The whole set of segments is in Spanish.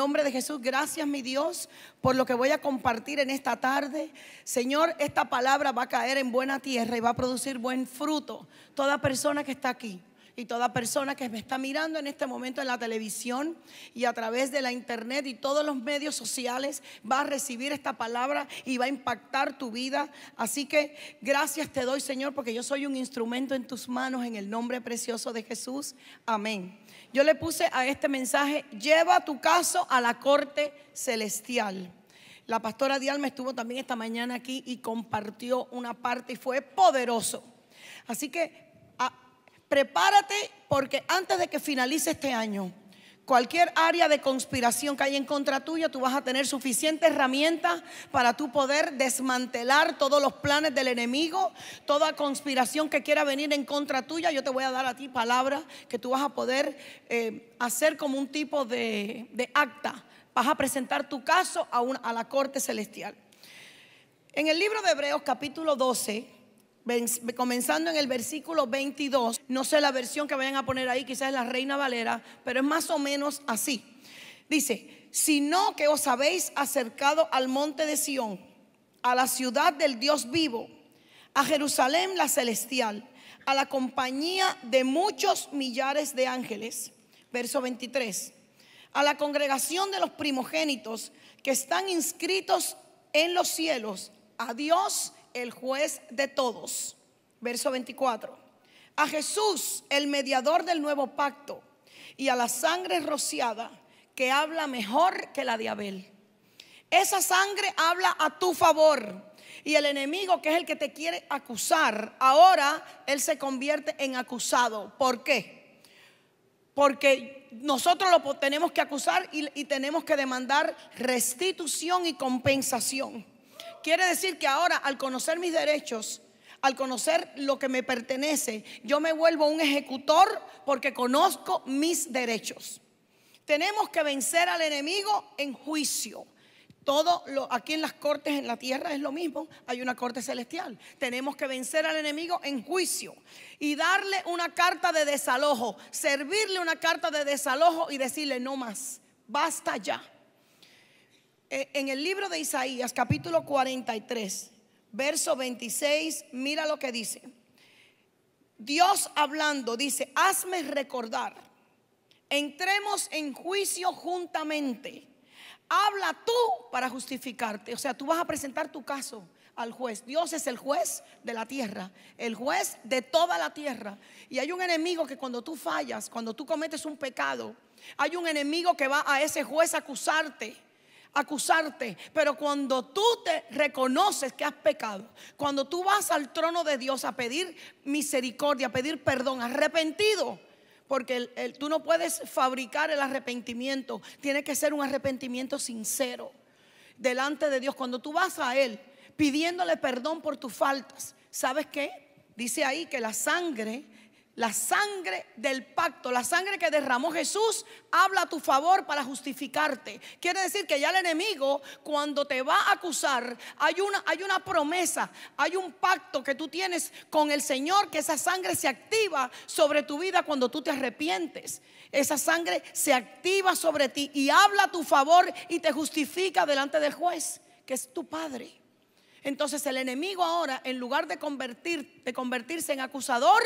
nombre de Jesús, gracias mi Dios por lo que voy a compartir en esta tarde. Señor, esta palabra va a caer en buena tierra y va a producir buen fruto. Toda persona que está aquí y toda persona que me está mirando en este momento en la televisión y a través de la internet y todos los medios sociales va a recibir esta palabra y va a impactar tu vida. Así que gracias te doy, Señor, porque yo soy un instrumento en tus manos en el nombre precioso de Jesús. Amén. Yo le puse a este mensaje, lleva tu caso a la corte celestial. La pastora Dialma estuvo también esta mañana aquí y compartió una parte y fue poderoso. Así que ah, prepárate porque antes de que finalice este año, Cualquier área de conspiración que haya en contra tuya, tú vas a tener suficiente herramientas para tú poder desmantelar todos los planes del enemigo, toda conspiración que quiera venir en contra tuya. Yo te voy a dar a ti palabras que tú vas a poder eh, hacer como un tipo de, acta. Vas a presentar tu caso a, a la corte celestial. En el libro de Hebreos capítulo 12, comenzando en el versículo 22, no sé la versión que vayan a poner ahí, quizás es la Reina Valera, pero es más o menos así. Dice, sino que os habéis acercado al monte de Sión, a la ciudad del Dios vivo, a Jerusalén la celestial, a la compañía de muchos millares de ángeles. Verso 23. A la congregación de los primogénitos que están inscritos en los cielos, a Dios el juez de todos. Verso 24. A Jesús, el mediador del nuevo pacto, y a la sangre rociada que habla mejor que la de Abel. Esa sangre habla a tu favor. Y el enemigo, que es el que te quiere acusar, ahora él se convierte en acusado. ¿Por qué? Porque nosotros lo tenemos que acusar y, y tenemos que demandar restitución y compensación. Quiere decir que ahora al conocer mis derechos, al conocer lo que me pertenece, yo me vuelvo un ejecutor porque conozco mis derechos. Tenemos que vencer al enemigo en juicio. Todo lo, aquí en las cortes en la tierra es lo mismo, hay una corte celestial. Tenemos que vencer al enemigo en juicio y darle una carta de desalojo, servirle una carta de desalojo y decirle no más, basta ya. Eh, en el libro de Isaías, capítulo 43, verso 26, mira lo que dice. Dios hablando dice, hazme recordar, entremos en juicio juntamente. Habla tú para justificarte. O sea, tú vas a presentar tu caso al juez. Dios es el juez de la tierra, el juez de toda la tierra. Y hay un enemigo que cuando tú fallas, cuando tú cometes un pecado, hay un enemigo que va a ese juez a acusarte acusarte, pero cuando tú te reconoces que has pecado, cuando tú vas al trono de Dios a pedir misericordia, a pedir perdón, arrepentido, porque tú no puedes fabricar el arrepentimiento, tiene que ser un arrepentimiento sincero delante de Dios. Cuando tú vas a Él pidiéndole perdón por tus faltas, ¿sabes qué? Dice ahí que la sangre la sangre del pacto, la sangre que derramó Jesús, habla a tu favor para justificarte. Quiere decir que ya el enemigo, cuando te va a acusar, hay una, hay una promesa, hay un pacto que tú tienes con el Señor, que esa sangre se activa sobre tu vida cuando tú te arrepientes. Esa sangre se activa sobre ti y habla a tu favor y te justifica delante del juez, que es tu Padre. Entonces el enemigo ahora, en lugar de, convertir, de convertirse en acusador,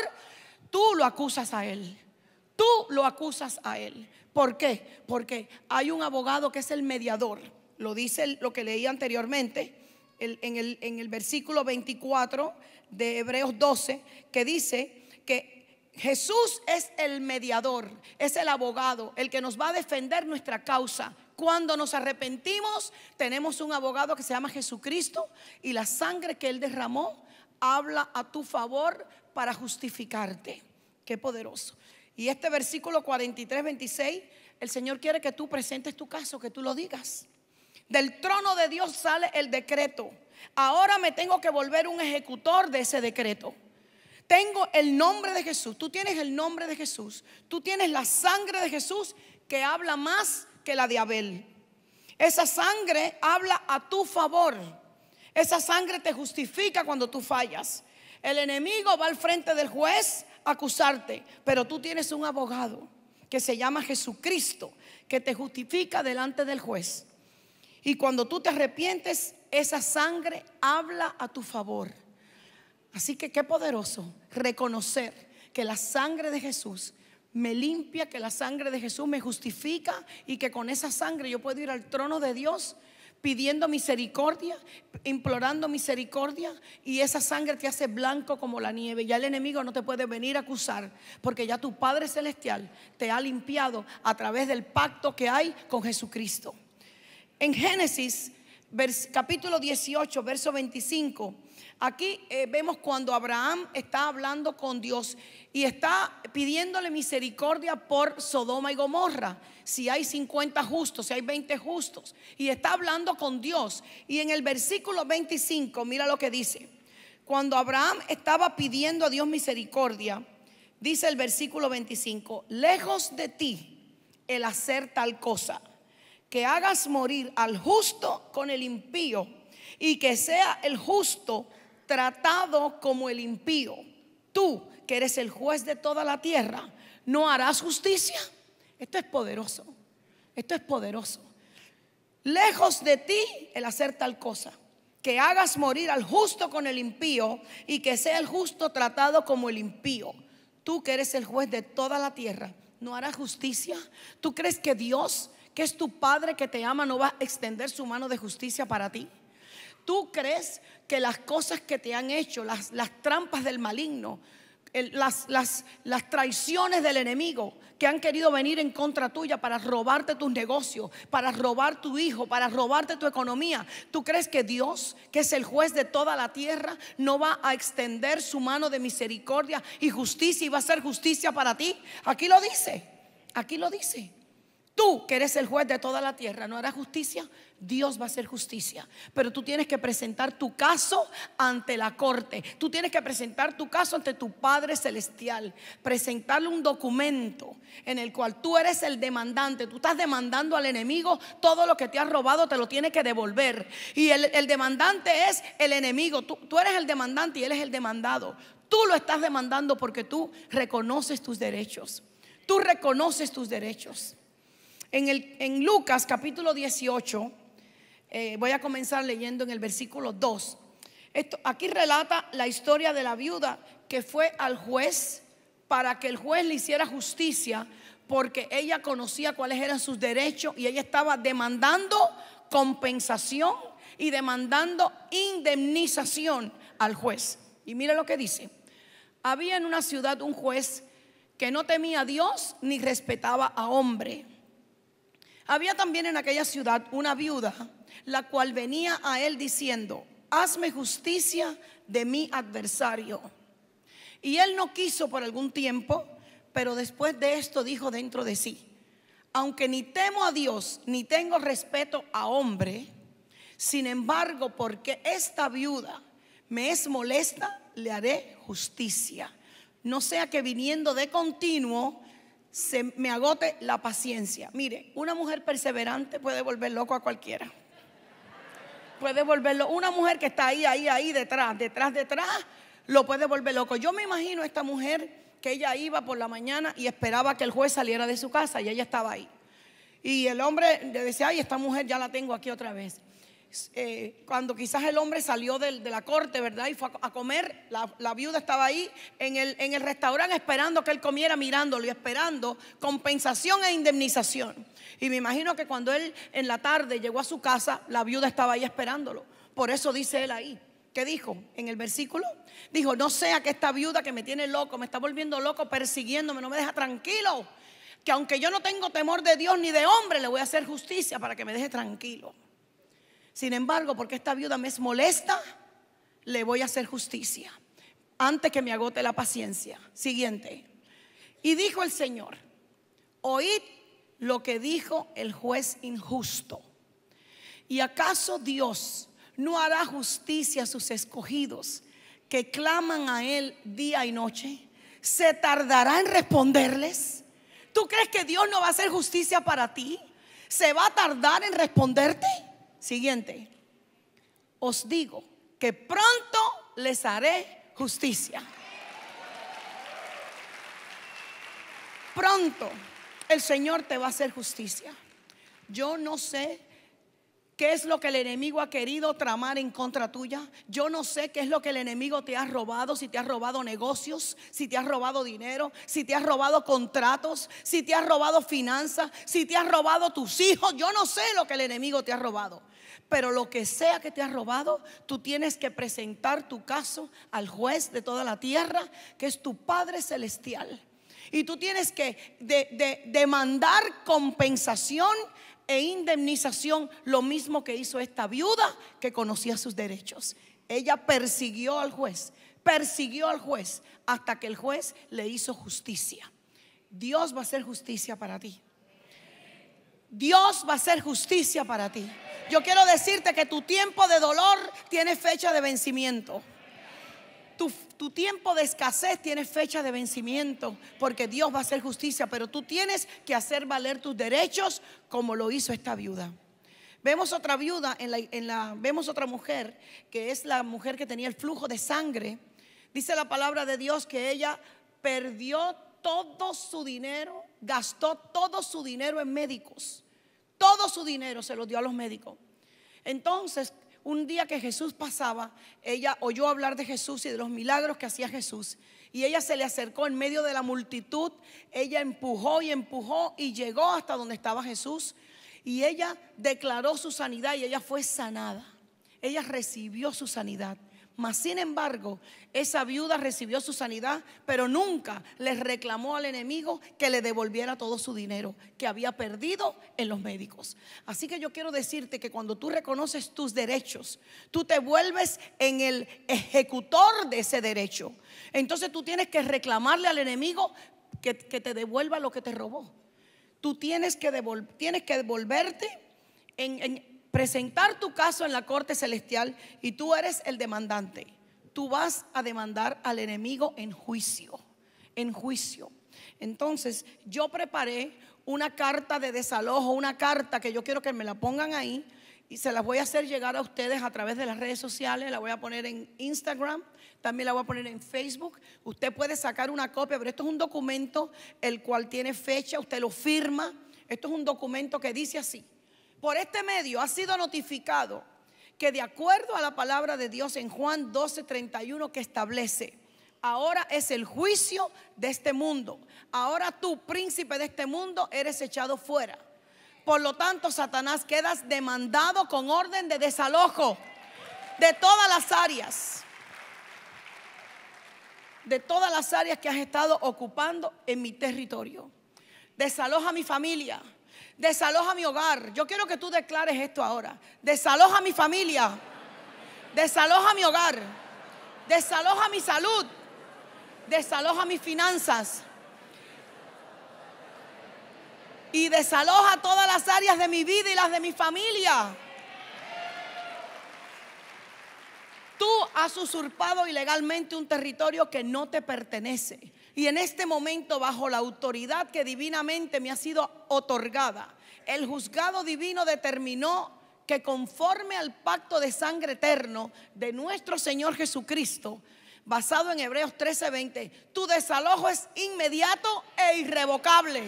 Tú lo acusas a él. Tú lo acusas a él. ¿Por qué? Porque hay un abogado que es el mediador. Lo dice lo que leí anteriormente en, el, en el versículo 24 de Hebreos 12, que dice que Jesús es el mediador, es el abogado, el que nos va a defender nuestra causa. Cuando nos arrepentimos, tenemos un abogado que se llama Jesucristo y la sangre que él derramó habla a tu favor para justificarte. Qué poderoso. Y este versículo 43, 26, el Señor quiere que tú presentes tu caso, que tú lo digas. Del trono de Dios sale el decreto. Ahora me tengo que volver un ejecutor de ese decreto. Tengo el nombre de Jesús. Tú tienes el nombre de Jesús. Tú tienes la sangre de Jesús que habla más que la de Abel. Esa sangre habla a tu favor. Esa sangre te justifica cuando tú fallas. El enemigo va al frente del juez acusarte, pero tú tienes un abogado que se llama Jesucristo, que te justifica delante del juez. Y cuando tú te arrepientes, esa sangre habla a tu favor. Así que qué poderoso reconocer que la sangre de Jesús me limpia, que la sangre de Jesús me justifica y que con esa sangre yo puedo ir al trono de Dios pidiendo misericordia, implorando misericordia, y esa sangre te hace blanco como la nieve. Ya el enemigo no te puede venir a acusar, porque ya tu Padre Celestial te ha limpiado a través del pacto que hay con Jesucristo. En Génesis capítulo 18, verso 25. Aquí eh, vemos cuando Abraham está hablando con Dios y está pidiéndole misericordia por Sodoma y Gomorra. Si hay 50 justos, si hay 20 justos. Y está hablando con Dios. Y en el versículo 25, mira lo que dice. Cuando Abraham estaba pidiendo a Dios misericordia, dice el versículo 25, lejos de ti el hacer tal cosa que hagas morir al justo con el impío y que sea el justo tratado como el impío. Tú, que eres el juez de toda la tierra, ¿no harás justicia? Esto es poderoso. Esto es poderoso. Lejos de ti el hacer tal cosa. Que hagas morir al justo con el impío y que sea el justo tratado como el impío. Tú que eres el juez de toda la tierra, ¿no harás justicia? ¿Tú crees que Dios que es tu Padre que te ama no va a extender su mano de justicia para ti? ¿Tú crees que las cosas que te han hecho, las, las trampas del maligno, las, las, las traiciones del enemigo que han querido venir en contra tuya para robarte tus negocios, para robar tu hijo, para robarte tu economía, ¿tú crees que Dios, que es el juez de toda la tierra, no va a extender su mano de misericordia y justicia y va a hacer justicia para ti? Aquí lo dice, aquí lo dice. Tú, que eres el juez de toda la tierra, no harás justicia, Dios va a hacer justicia. Pero tú tienes que presentar tu caso ante la corte. Tú tienes que presentar tu caso ante tu Padre Celestial. Presentarle un documento en el cual tú eres el demandante. Tú estás demandando al enemigo todo lo que te has robado, te lo tiene que devolver. Y el, demandante es el enemigo. tú eres el demandante y él es el demandado. Tú lo estás demandando porque tú reconoces tus derechos. Tú reconoces tus derechos. En, Lucas capítulo 18, eh, voy a comenzar leyendo en el versículo 2. Esto, aquí relata la historia de la viuda que fue al juez para que el juez le hiciera justicia porque ella conocía cuáles eran sus derechos y ella estaba demandando compensación y demandando indemnización al juez. Y mire lo que dice. Había en una ciudad un juez que no temía a Dios ni respetaba a hombre. Había también en aquella ciudad una viuda, la cual venía a él diciendo, hazme justicia de mi adversario. Y él no quiso por algún tiempo, pero después de esto dijo dentro de sí, aunque ni temo a Dios, ni tengo respeto a hombre, sin embargo, porque esta viuda me es molesta, le haré justicia. No sea que viniendo de continuo se me agote la paciencia. Mire, una mujer perseverante puede volver loco a cualquiera. Puede volverlo. Una mujer que está ahí, ahí, ahí, detrás, detrás, detrás, lo puede volver loco. Yo me imagino esta mujer que ella iba por la mañana y esperaba que el juez saliera de su casa y ella estaba ahí. Y el hombre le decía, ay, esta mujer ya la tengo aquí otra vez. Eh, cuando quizás el hombre salió de, la corte, ¿verdad? Y fue a, comer, la, viuda estaba ahí en el, en el restaurante esperando que él comiera, mirándolo y esperando compensación e indemnización. Y me imagino que cuando él en la tarde llegó a su casa, la viuda estaba ahí esperándolo. Por eso dice él ahí. ¿Qué dijo en el versículo? Dijo, no sea que esta viuda que me tiene loco, me está volviendo loco, persiguiéndome, no me deja tranquilo. Que aunque yo no tengo temor de Dios ni de hombre, le voy a hacer justicia para que me deje tranquilo. Sin embargo, porque esta viuda me es molesta, le voy a hacer justicia antes que me agote la paciencia. Siguiente. Y dijo el Señor, oíd lo que dijo el juez injusto. ¿Y acaso Dios no hará justicia a sus escogidos que claman a Él día y noche? ¿Se tardará en responderles? ¿Tú crees que Dios no va a hacer justicia para ti? ¿Se va a tardar en responderte? Siguiente. Os digo que pronto les haré justicia. Pronto el Señor te va a hacer justicia. Yo no sé ¿Qué es lo que el enemigo ha querido tramar en contra tuya? Yo no sé qué es lo que el enemigo te ha robado, si te ha robado negocios, si te ha robado dinero, si te ha robado contratos, si te ha robado finanzas, si te ha robado tus hijos. Yo no sé lo que el enemigo te ha robado. Pero lo que sea que te ha robado, tú tienes que presentar tu caso al juez de toda la tierra, que es tu Padre Celestial. Y tú tienes que demandar compensación e indemnización, lo mismo que hizo esta viuda que conocía sus derechos. Ella persiguió al juez, persiguió al juez hasta que el juez le hizo justicia. Dios va a hacer justicia para ti. Dios va a hacer justicia para ti. Yo quiero decirte que tu tiempo de dolor tiene fecha de vencimiento. Tu, tiempo de escasez tiene fecha de vencimiento, porque Dios va a hacer justicia, pero tú tienes que hacer valer tus derechos como lo hizo esta viuda. Vemos otra viuda, en en la, vemos otra mujer, que es la mujer que tenía el flujo de sangre. Dice la palabra de Dios que ella perdió todo su dinero, gastó todo su dinero en médicos. Todo su dinero se lo dio a los médicos. Entonces, un día que Jesús pasaba, ella oyó hablar de Jesús y de los milagros que hacía Jesús. Y ella se le acercó en medio de la multitud, ella empujó y empujó y llegó hasta donde estaba Jesús. Y ella declaró su sanidad y ella fue sanada. Ella recibió su sanidad. Mas sin embargo, esa viuda recibió su sanidad, pero nunca le reclamó al enemigo que le devolviera todo su dinero que había perdido en los médicos. Así que yo quiero decirte que cuando tú reconoces tus derechos, tú te vuelves en el ejecutor de ese derecho. Entonces tú tienes que reclamarle al enemigo que, te devuelva lo que te robó. Tú tienes que, tienes que devolverte en presentar tu caso en la corte celestial y tú eres el demandante. Tú vas a demandar al enemigo en juicio, en juicio. Entonces, yo preparé una carta de desalojo, una carta que yo quiero que me la pongan ahí y se las voy a hacer llegar a ustedes a través de las redes sociales, la voy a poner en Instagram, también la voy a poner en Facebook. Usted puede sacar una copia, pero esto es un documento el cual tiene fecha, usted lo firma. Esto es un documento que dice así. Por este medio ha sido notificado que de acuerdo a la palabra de Dios en Juan 12:31 que establece, ahora es el juicio de este mundo. Ahora tú, príncipe de este mundo, eres echado fuera. Por lo tanto, Satanás, quedas demandado con orden de desalojo de todas las áreas. De todas las áreas que has estado ocupando en mi territorio. Desaloja a mi familia Desaloja mi hogar. Yo quiero que tú declares esto ahora. Desaloja mi familia. Desaloja mi hogar. Desaloja mi salud. Desaloja mis finanzas. Y desaloja todas las áreas de mi vida y las de mi familia. Tú has usurpado ilegalmente un territorio que no te pertenece. Y en este momento, bajo la autoridad que divinamente me ha sido otorgada, el juzgado divino determinó que conforme al pacto de sangre eterno de nuestro Señor Jesucristo, basado en Hebreos 13:20, tu desalojo es inmediato e irrevocable.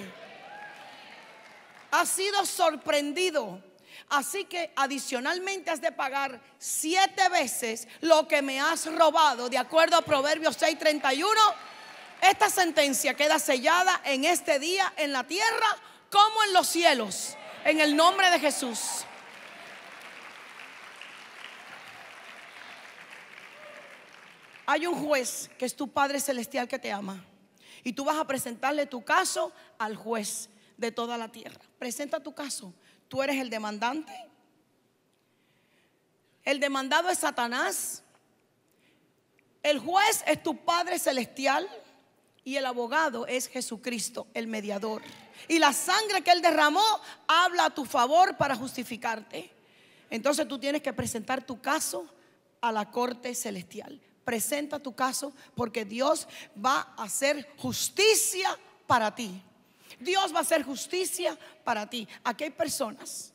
Has sido sorprendido. Así que adicionalmente has de pagar siete veces lo que me has robado, de acuerdo a Proverbios 6:31 esta sentencia queda sellada en este día en la tierra como en los cielos, en el nombre de Jesús. Hay un juez que es tu Padre Celestial que te ama. Y tú vas a presentarle tu caso al juez de toda la tierra. Presenta tu caso. Tú eres el demandante. El demandado es Satanás. El juez es tu Padre Celestial. Y el abogado es Jesucristo, el mediador. Y la sangre que él derramó habla a tu favor para justificarte. Entonces tú tienes que presentar tu caso a la corte celestial. Presenta tu caso porque Dios va a hacer justicia para ti. Dios va a hacer justicia para ti. Aquí hay personas,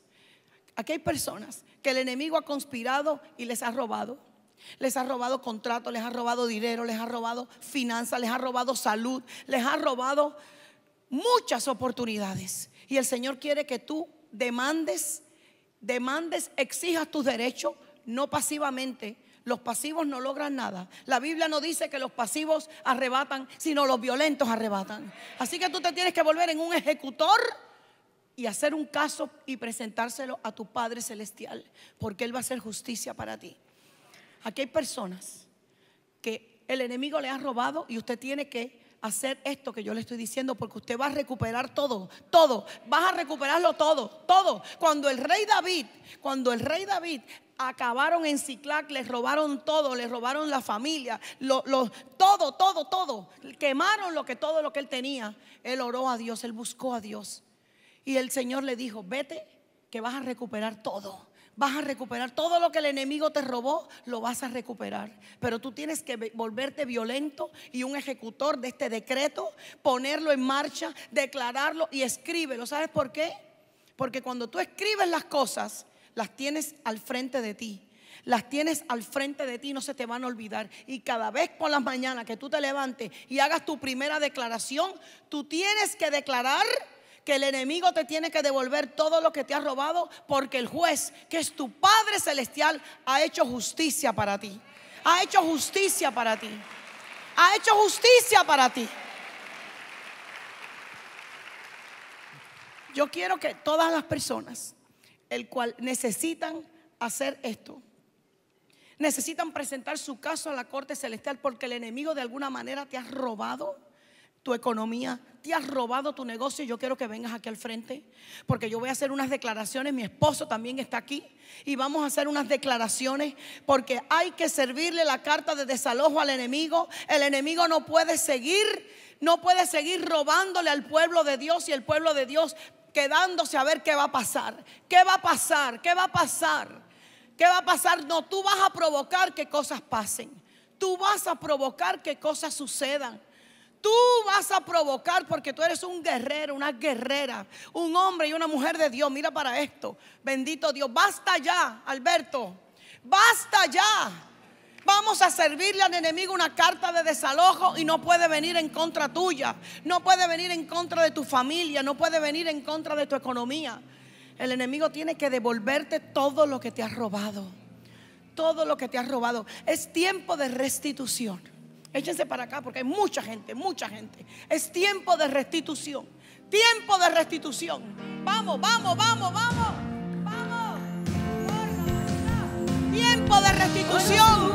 aquí hay personas que el enemigo ha conspirado y les ha robado. Les ha robado contratos, les ha robado dinero, les ha robado finanzas, les ha robado salud, les ha robado muchas oportunidades. Y el Señor quiere que tú demandes, demandes, exijas tus derechos, no pasivamente. Los pasivos no logran nada. La Biblia no dice que los pasivos arrebatan, sino los violentos arrebatan. Así que tú te tienes que volver en un ejecutor y hacer un caso y presentárselo a tu Padre Celestial, porque Él va a hacer justicia para ti. Aquí hay personas que el enemigo le ha robado y usted tiene que hacer esto que yo le estoy diciendo porque usted va a recuperar todo, todo, vas a recuperarlo todo, todo. Cuando el rey David, cuando el rey David acabaron en Ciclac, les robaron todo, les robaron la familia, todo, todo, todo, quemaron lo que todo lo que él tenía. Él oró a Dios, él buscó a Dios y el Señor le dijo, vete que vas a recuperar todo vas a recuperar. Todo lo que el enemigo te robó, lo vas a recuperar. Pero tú tienes que volverte violento y un ejecutor de este decreto, ponerlo en marcha, declararlo y escríbelo. ¿Sabes por qué? Porque cuando tú escribes las cosas, las tienes al frente de ti. Las tienes al frente de ti, no se te van a olvidar. Y cada vez por las mañanas que tú te levantes y hagas tu primera declaración, tú tienes que declarar que el enemigo te tiene que devolver todo lo que te ha robado porque el juez, que es tu Padre Celestial, ha hecho justicia para ti. Ha hecho justicia para ti. Ha hecho justicia para ti. Yo quiero que todas las personas, el cual necesitan hacer esto, necesitan presentar su caso a la Corte Celestial porque el enemigo de alguna manera te ha robado tu economía, te has robado tu negocio, yo quiero que vengas aquí al frente, porque yo voy a hacer unas declaraciones, mi esposo también está aquí, y vamos a hacer unas declaraciones, porque hay que servirle la carta de desalojo al enemigo, el enemigo no puede seguir, no puede seguir robándole al pueblo de Dios y el pueblo de Dios quedándose a ver qué va a pasar, qué va a pasar, qué va a pasar, qué va a pasar, no, tú vas a provocar que cosas pasen, tú vas a provocar que cosas sucedan. Tú vas a provocar porque tú eres un guerrero, una guerrera, un hombre y una mujer de Dios. Mira para esto. Bendito Dios. Basta ya, Alberto. Basta ya. Vamos a servirle al enemigo una carta de desalojo y no puede venir en contra tuya, no puede venir en contra de tu familia, no puede venir en contra de tu economía. El enemigo tiene que devolverte todo lo que te has robado, todo lo que te has robado. Es tiempo de restitución. Échense para acá porque hay mucha gente, mucha gente. Es tiempo de restitución. Tiempo de restitución. Vamos, vamos, vamos, vamos. Vamos. Tiempo de restitución.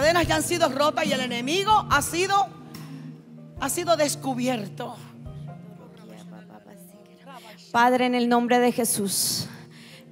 cadenas ya han sido rotas y el enemigo ha sido, ha sido descubierto. Padre, en el nombre de Jesús.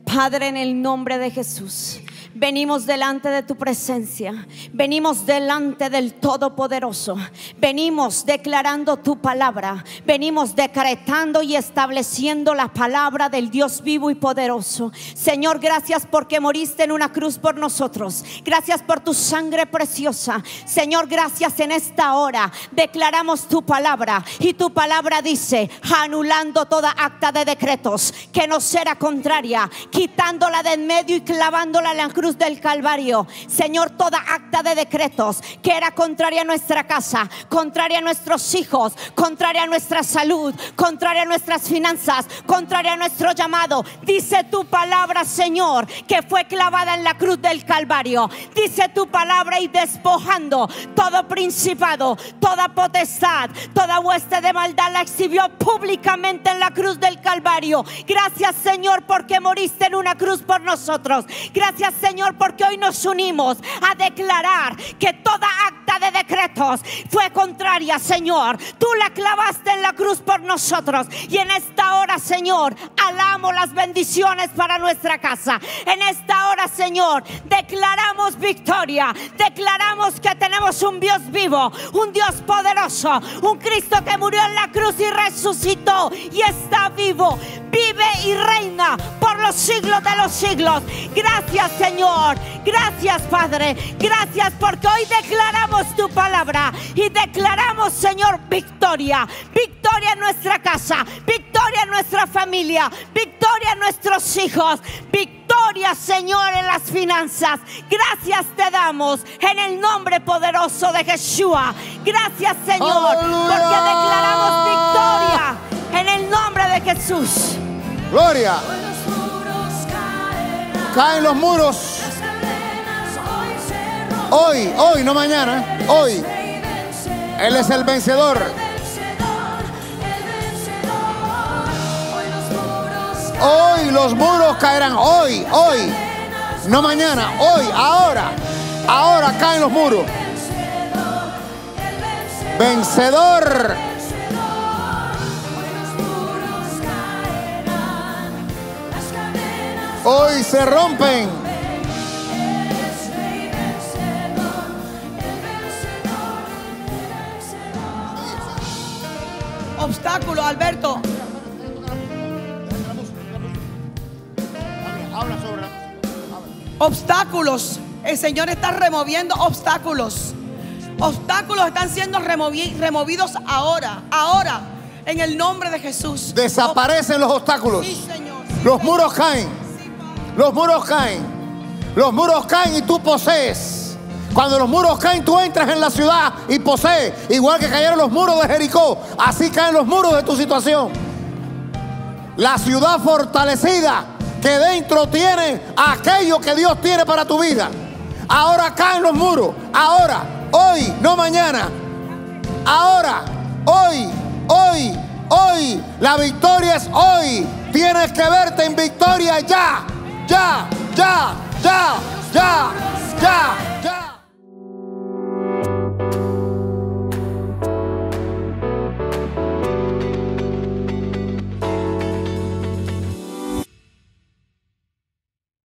Padre, en el nombre de Jesús. Venimos delante de tu presencia. Venimos delante del Todopoderoso. Venimos declarando tu palabra. Venimos decretando y estableciendo la palabra del Dios vivo y poderoso. Señor, gracias porque moriste en una cruz por nosotros. Gracias por tu sangre preciosa. Señor, gracias en esta hora. Declaramos tu palabra. Y tu palabra dice, anulando toda acta de decretos que no será contraria, quitándola de en medio y clavándola en la cruz cruz del Calvario, Señor, toda acta de decretos que era contraria a nuestra casa, contraria a nuestros hijos, contraria a nuestra salud, contraria a nuestras finanzas, contraria a nuestro llamado. Dice tu palabra, Señor, que fue clavada en la cruz del Calvario. Dice tu palabra y despojando todo principado, toda potestad, toda hueste de maldad la exhibió públicamente en la cruz del Calvario. Gracias, Señor, porque moriste en una cruz por nosotros. Gracias, Señor Señor, porque hoy nos unimos a declarar que toda acta de decretos fue contraria, Señor. Tú la clavaste en la cruz por nosotros. Y en esta hora, Señor, alamos las bendiciones para nuestra casa. En esta hora, Señor, declaramos victoria. Declaramos que tenemos un Dios vivo, un Dios poderoso, un Cristo que murió en la cruz y resucitó y está vivo. Vive y reina por los siglos de los siglos. Gracias, Señor Gracias, Padre. Gracias porque hoy declaramos tu palabra y declaramos, Señor, victoria. Victoria en nuestra casa, victoria en nuestra familia, victoria en nuestros hijos, victoria, Señor, en las finanzas. Gracias te damos en el nombre poderoso de Yeshua. Gracias, Señor, porque declaramos victoria en el nombre de Jesús. Gloria. Caen los muros. Hoy, hoy, no mañana, hoy. Él es el vencedor. Hoy los muros caerán, hoy, hoy. No mañana, hoy, ahora. Ahora caen los muros. Vencedor. Hoy se rompen Alberto. Obstáculos. El Señor está removiendo obstáculos. Obstáculos están siendo removidos ahora. Ahora. En el nombre de Jesús. Desaparecen los obstáculos. los muros caen. los muros caen. Los muros caen y tú posees. Cuando los muros caen, tú entras en la ciudad y posees. Igual que cayeron los muros de Jericó, así caen los muros de tu situación. La ciudad fortalecida que dentro tiene aquello que Dios tiene para tu vida. Ahora caen los muros. Ahora, hoy, no mañana. Ahora, hoy, hoy, hoy. La victoria es hoy. Tienes que verte en victoria ya, ya, ya, ya, ya, ya. ya.